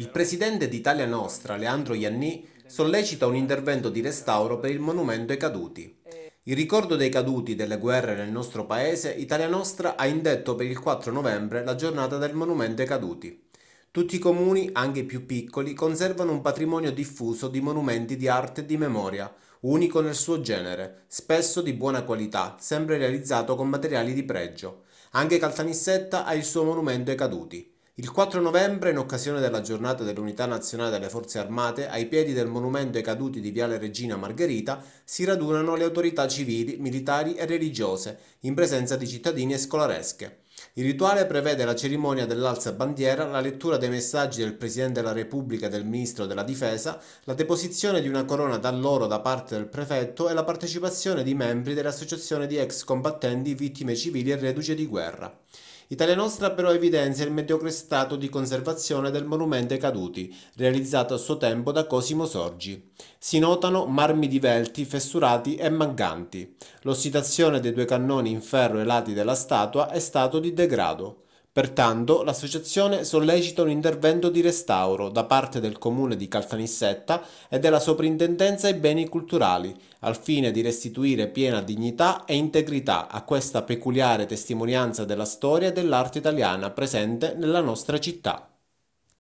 Il presidente d'Italia Nostra, Leandro Ianni, sollecita un intervento di restauro per il monumento ai caduti. In ricordo dei caduti delle guerre nel nostro paese, Italia Nostra ha indetto per il 4 novembre la giornata del monumento ai caduti. Tutti i comuni, anche i più piccoli, conservano un patrimonio diffuso di monumenti di arte e di memoria, unico nel suo genere, spesso di buona qualità, sempre realizzato con materiali di pregio. Anche Caltanissetta ha il suo monumento ai caduti. Il 4 novembre, in occasione della giornata dell'Unità Nazionale delle Forze Armate, ai piedi del monumento ai caduti di Viale Regina Margherita, si radunano le autorità civili, militari e religiose, in presenza di cittadini e scolaresche. Il rituale prevede la cerimonia dell'alza bandiera, la lettura dei messaggi del Presidente della Repubblica e del Ministro della Difesa, la deposizione di una corona dall'oro da parte del prefetto e la partecipazione di membri dell'Associazione di ex combattenti, vittime civili e reduce di guerra. Italia Nostra però evidenzia il mediocre stato di conservazione del monumento ai caduti, realizzato a suo tempo da Cosimo Sorgi. Si notano marmi divelti, fessurati e mancanti. L'ossidazione dei due cannoni in ferro ai lati della statua è stato di degrado. Pertanto l'associazione sollecita un intervento di restauro da parte del comune di Caltanissetta e della Soprintendenza ai beni culturali, al fine di restituire piena dignità e integrità a questa peculiare testimonianza della storia e dell'arte italiana presente nella nostra città.